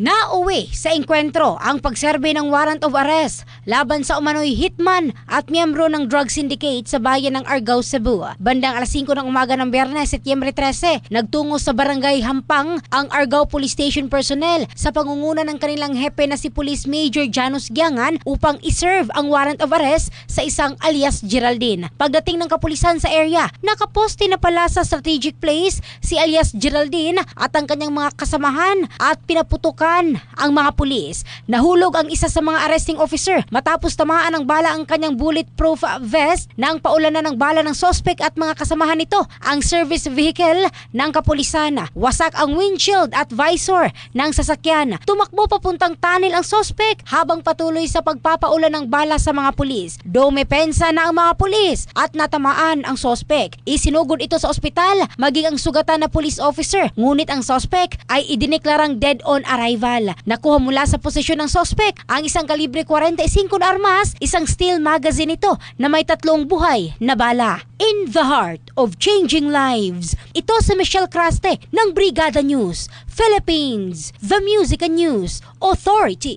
Nauwi sa engkwentro ang pagserbe ng warrant of arrest laban sa umano'y hitman at miyembro ng drug syndicate sa bayan ng Argao, Cebu. Bandang alas 5 ng umaga ng Biyernes, Setyembre 13, nagtungo sa barangay Hampang ang Argao Police Station personnel sa pangunguna ng kanilang hepe na si Police Major Janus Giangan upang iserve ang warrant of arrest sa isang alias Geraldine. Pagdating ng kapulisan sa area, nakaposte na pala sa strategic place si alias Geraldine at ang kanyang mga kasamahan at pinaputukan Nagtangkilan ang mga pulis. Nahulog ang isa sa mga arresting officer matapos tamaan ng bala ang kanyang bulletproof vest na ang paulanan ng bala ng sospek at mga kasamahan nito. Ang service vehicle ng kapulisan, wasak ang windshield at visor ng sasakyan. Tumakbo papuntang tunnel ang sospek habang patuloy sa pagpapaulan ng bala sa mga pulis. Domepensa na ang mga pulis at natamaan ang sospek. Isinugod ito sa ospital maging ang sugatan na police officer. Ngunit ang sospek ay idineklarang dead on arrival rival. Nakuha mula sa posisyon ng sospek ang isang kalibre 45 e na armas, isang steel magazine ito na may tatlong buhay na bala. In the heart of changing lives, ito si Michelle Craste ng Brigada News, Philippines, The Music and News Authority.